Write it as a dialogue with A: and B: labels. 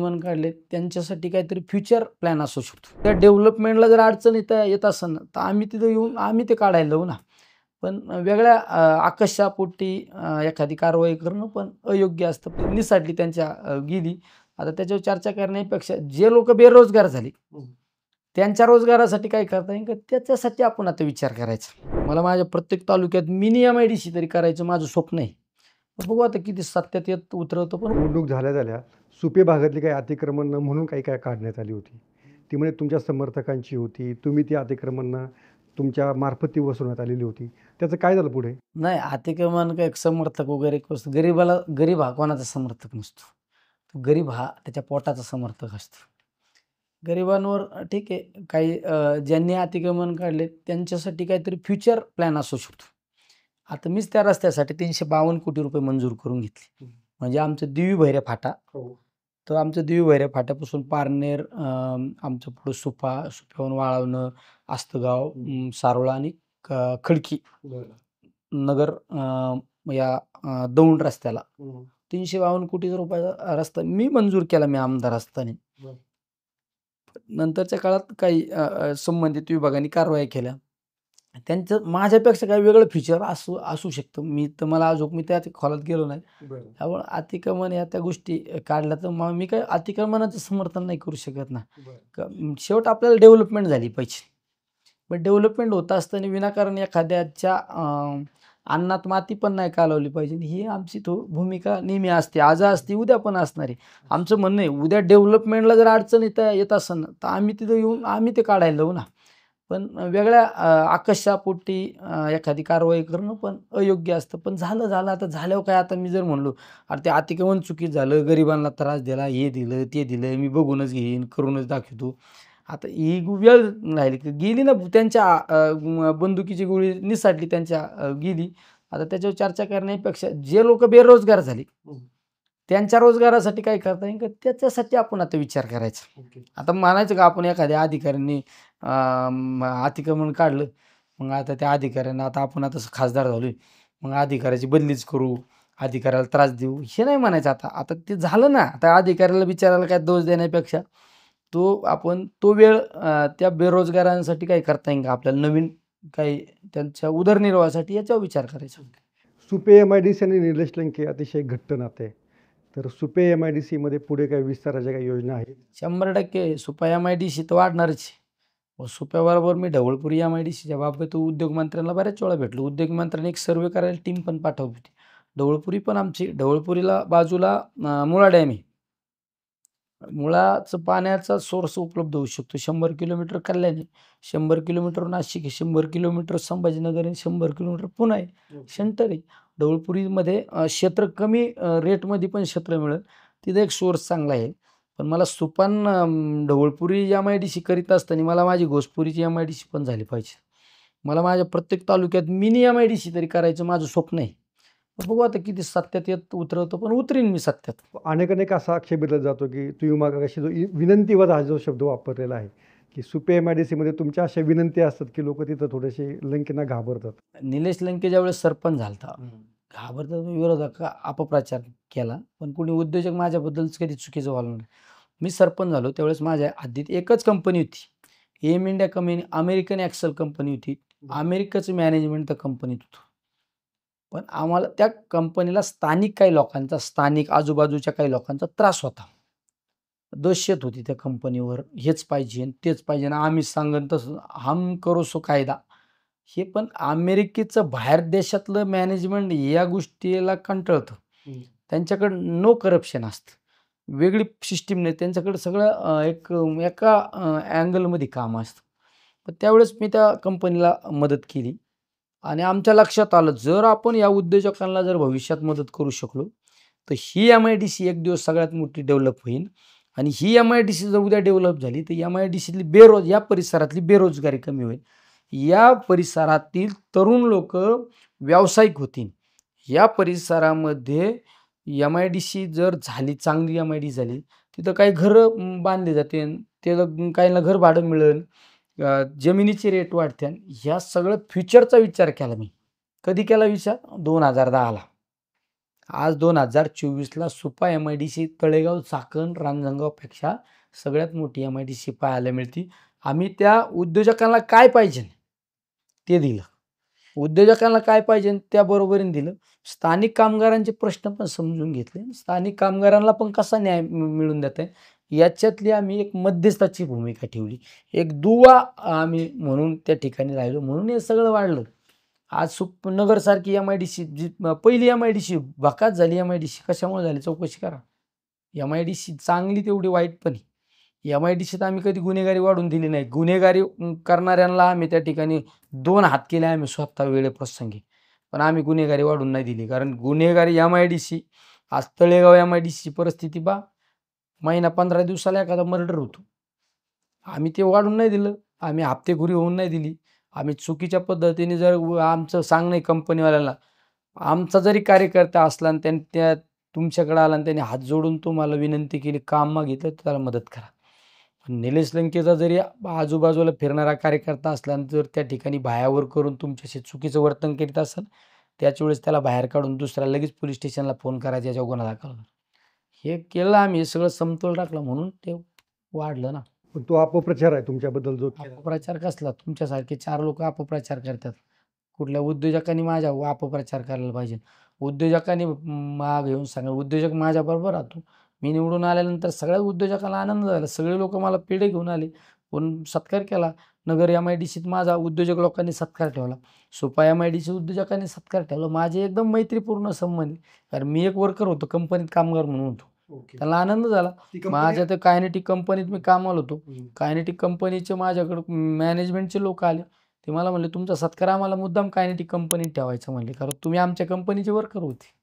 A: मन काढले त्यांच्यासाठी काहीतरी फ्युचर प्लॅन असू शकतो त्या डेव्हलपमेंटला जर अडचण येत येत असेल तर आम्ही तिथं येऊन आम्ही ते काढायला लावू ना पण वेगळ्या आकशापोटी एखादी कारवाई करणं पण अयोग्य असतं निसाटली त्यांच्या गेली आता त्याच्यावर चर्चा करण्यापेक्षा जे लोक बेरोजगार झाले त्यांच्या रोजगारासाठी काय करता येईल का त्याच्यासाठी आपण आता विचार करायचा मला माझ्या प्रत्येक तालुक्यात मिनियम आय डीशी तरी करायचं माझं स्वप्न आहे बघू आता किती सातत्यात येत उतरवतो पण निवडणूक झाल्या झाल्या सुपे भागातली काही अतिक्रमण म्हणून काही काय काढण्यात आली होती ती म्हणजे तुमच्या समर्थकांची होती तुम्ही ती अतिक्रमण तुमच्या मार्फत ती वसवण्यात आलेली होती त्याचं काय झालं पुढे नाही अतिक्रमण काय समर्थक वगैरे गरीबाला गरीब हा कोणाचा समर्थक नसतो तो गरीब हा त्याच्या पोटाचा समर्थक असतो गरिबांवर ठीक आहे काही ज्यांनी अतिक्रमण काढले त्यांच्यासाठी काहीतरी फ्युचर प्लॅन असू शकतो आता मीच त्या रस्त्यासाठी तीनशे बावन्न कोटी रुपये मंजूर करून घेतली म्हणजे आमचं दिवी भैरे फाटा हो. तर आमचं दिवी भैरे फाट्यापासून पारनेर आमचं पुढं सुपा सुप्याहून वाळवणं आस्तगाव सारोळा आणि खडकी नगर या दौंड रस्त्याला तीनशे बावन्न कोटी रुपयाचा रस्ता मी मंजूर केला मी आमदार असताना नंतरच्या काळात काही संबंधित विभागाने कारवाई केल्या त्यांचं माझ्यापेक्षा काही वेगळं फीचर असू असू शकतं मी तर मला अजून मी त्या खोलात गेलो नाही त्यामुळे अतिक्रमण या त्या गोष्टी काढल्या तर मग मी काय अतिक्रमणाचं समर्थन नाही करू शकत ना शेवट आपल्याला डेव्हलपमेंट झाली पाहिजे पण डेव्हलपमेंट होत असताना विनाकारण एखाद्याच्या अन्नात माती पण नाही कालवली पाहिजे ही आमची तो भूमिका नेहमी असते आज असते उद्या पण असणार आहे आमचं म्हणणं आहे उद्या डेव्हलपमेंटला जर अडचण येत येत असेल ना तर आम्ही तिथं येऊन आम्ही ते काढायला लावू ना पण वेगळ्या आकशापोटी एखादी कारवाई करणं पण अयोग्य असतं पण झालं झालं आता झाल्यावर काय आता मी जर म्हणलो अरे ते अतिक्रमण चुकीत झालं गरिबांना त्रास दिला हे दिलं ते दिलं मी बघूनच घेईन करूनच दाखवतो आता ही वेळ राहिली की गेली ना त्यांच्या बंदुकीची गोळी निसाटली त्यांच्या गेली आता त्याच्यावर चर्चा करण्यापेक्षा जे लोक बेरोजगार झाले त्यांच्या रोजगारासाठी काय करता येईल का त्याच्यासाठी आपण आता विचार करायचा आता मानायचं का आपण एखाद्या अधिकाऱ्यांनी अतिक्रमण काढलं मग आता त्या अधिकाऱ्यांना आता आपण आता खासदार झालोय मग अधिकाऱ्याची बदलीच करू अधिकाऱ्याला त्रास देऊ हे नाही म्हणायचं आता आता ते झालं ना आता अधिकाऱ्याला विचारायला काय दोष देण्यापेक्षा तो आपण तो वेळ त्या बेरोजगारांसाठी काय करता येईल का आपल्याला नवीन काही त्यांच्या उदरनिर्वाहासाठी याचा विचार करायचा सुपे एम आय आणि लंके अतिशय घट्ट नाते तर सुपे एम आय डी सीमध्ये पुढे काही विस्ताराच्या काही योजना आहेत शंभर टक्के Supa M I D C तर वाढणारच व सुप्याबरोबर मी ढवळपुरी एम आय डी सीच्या बाबतीत उद्योगमंत्र्यांना बऱ्याच वेळा भेटलो उद्योगमंत्र्यांनी एक सर्वे करायला टीम पण पाठवली होती ढवळपुरी पण आमची ढवळपुरीला बाजूला मुळा डॅम आहे मुळाचं पाण्याचा सोर्स उपलब्ध होऊ शकतो शंभर किलोमीटर कल्याण शंभर किलोमीटर नाशिक आहे शंभर किलोमीटर संभाजीनगर आहे शंभर किलोमीटर पुणे आहे सेंटर आहे ढवळपुरीमध्ये क्षेत्र कमी रेटमध्ये पण क्षेत्र मिळेल तिथं एक सोर्स चांगला आहे पण मला सुपान Dhavalpuri M I D C करीत असताना मला माझी घोसपुरीची एम आय डी सी पण झाली पाहिजे मला माझ्या प्रत्येक तालुक्यात mini M I D C तरी करायचं माझं स्वप्न आहे बघू आता किती सत्यात येत उतरवतो पण उतरीन मी सत्यात अनेक अनेक असा आक्षेप घेतला जातो की तू मागा कशी जो विनंतीवर हा जो शब्द वापरलेला आहे की सुपे एम आय डी सीमध्ये तुमच्या अशा विनंती असतात की लोक तिथं थोडेसे लंकेना घाबरतात निलेश लंके ज्यावेळेस सरपंच झालता घाबरता म्हणजे विरोधक अपप्रचार केला पण कोणी उद्योजक माझ्याबद्दलच कधी चुकीचं व्हायला नाही मी सरपंच झालो त्यावेळेस माझ्या आधीत एकच कंपनी होती M India company American Excel company होती अमेरिकेचं मॅनेजमेंट त्या कंपनीत होतं पण आम्हाला त्या कंपनीला स्थानिक काही लोकांचा स्थानिक आजूबाजूच्या काही लोकांचा त्रास होता दहशत होती त्या कंपनीवर हेच पाहिजे तेच पाहिजे ना आम्ही सांगन तसं हम सो कायदा हे पण अमेरिकेचं बाहेर देशातलं मॅनेजमेंट या गोष्टीला कंटाळतं त्यांच्याकडं नो करप्शन असतं वेगळी सिस्टीम नाही त्यांच्याकडे सगळं एक एका अँगलमध्ये काम असतं पण त्यावेळेस मी त्या कंपनीला मदत केली आणि आमच्या लक्षात आलं जर आपण या उद्योजकांना जर भविष्यात मदत करू शकलो तर ही एम आय डी सी एक दिवस सगळ्यात मोठी डेव्हलप होईल आणि ही एम आय डी सी जर उद्या डेव्हलप झाली तर एम आय डी सीतली बेरोज या परिसरातली बेरोजगारी कमी होईल या परिसरातील तरुण लोक व्यावसायिक होतील या परिसरामध्ये एम आय डी सी जर झाली चांगली एम आय डी झाली तिथं काही घरं बांधले जाते ते काहींना घर भाडं मिळेल जमिनीचे रेट वाढते ह्या सगळं फ्युचरचा विचार केला मी कधी केला विचार दोन हजार दहाला आज दोन हजार चोवीसला Supa M I D C Talegaon Chakan रांजणगावपेक्षा सगळ्यात मोठी एम आय डी सी पाहायला मिळते आम्ही त्या उद्योजकांना काय पाहिजे ते दिलं उद्योजकांना काय पाहिजे त्या दिलं स्थानिक कामगारांचे प्रश्न पण समजून घेतले स्थानिक कामगारांना पण कसा न्याय मिळून देत आहे याच्यातली आम्ही एक मध्यस्थाची भूमिका ठेवली एक दुवा आम्ही म्हणून त्या ठिकाणी राहिलो म्हणून हे सगळं वाढलं आज सुप नगरसारखी एम आय डी सी जी पहिली एम आय डी सी भकात झाली एम आय डी सी कशामुळे झाली चौकशी करा एम आय डी सी चांगली तेवढी वाईट पण एम आय डी सीत आम्ही कधी गुन्हेगारी वाढून दिली नाही गुन्हेगारी करणाऱ्यांना आम्ही त्या ठिकाणी दोन हात केले आम्ही स्वतः वेळेप्रसंगी पण आम्ही गुन्हेगारी वाढून नाही दिली कारण गुन्हेगारी एम आय डी सी आज तळेगाव एम आय डी सीची परिस्थिती बा महिना पंधरा दिवसाला एखादा मर्डर होतो आम्ही ते वाढून नाही दिलं आम्ही हप्तेघुरी होऊन नाही दिली आम्ही चुकीच्या पद्धतीने जर आमचं सांगणे कंपनीवाल्यांना आमचा जरी कार्यकर्ता असला आणि त्यांनी त्या तुमच्याकडे आला आणि त्यांनी हात जोडून तुम्हाला विनंती केली काम मागितलं तर त्याला मदत करा पण निलेश लंकेचा जरी आजूबाजूला फिरणारा कार्यकर्ता असला आणि जर त्या ठिकाणी भायावर करून तुमच्याशी चुकीचं वर्तन करीत असेल त्याच वेळेस त्याला बाहेर काढून दुसऱ्या लगेच पोलीस स्टेशनला फोन करायचा याच्यावर गुन्हा दाखवला हे केलं आम्ही सगळं समतोल टाकलं म्हणून ते वाढलं ना पण तो अपप्रचार आहे तुमच्याबद्दल जो अपप्रचार कसला तुमच्यासारखे चार लोक अपप्रचार करतात कुठल्या उद्योजकांनी माझ्या अपप्रचार करायला पाहिजे उद्योजकांनी माग येऊन सांगा उद्योजक माझ्या बरोबर राहतो मी निवडून आल्यानंतर सगळ्या उद्योजकाला आनंद झाला सगळे लोक मला पिढे घेऊन आले कोण सत्कार केला नगर एम आय डी सीत माझा उद्योजक लोकांनी सत्कार ठेवला सोपा एम आय डी सी उद्योजकांनी सत्कार ठेवला माझे एकदम मैत्रीपूर्ण संबंध आहे. कारण मी एक वर्कर होतो कंपनीत कामगार म्हणून होतो त्याला आनंद झाला माझ्या त्या कायनेटिक कंपनीत मी कामाला होतो कायनेटिक कंपनीचे माझ्याकडं मॅनेजमेंटचे लोक आले ते मला म्हणले तुमचा सत्कार आम्हाला मुद्दाम कायनेटिक कंपनीत ठेवायचा म्हणले कारण तुम्ही आमच्या कंपनीचे वर्कर होते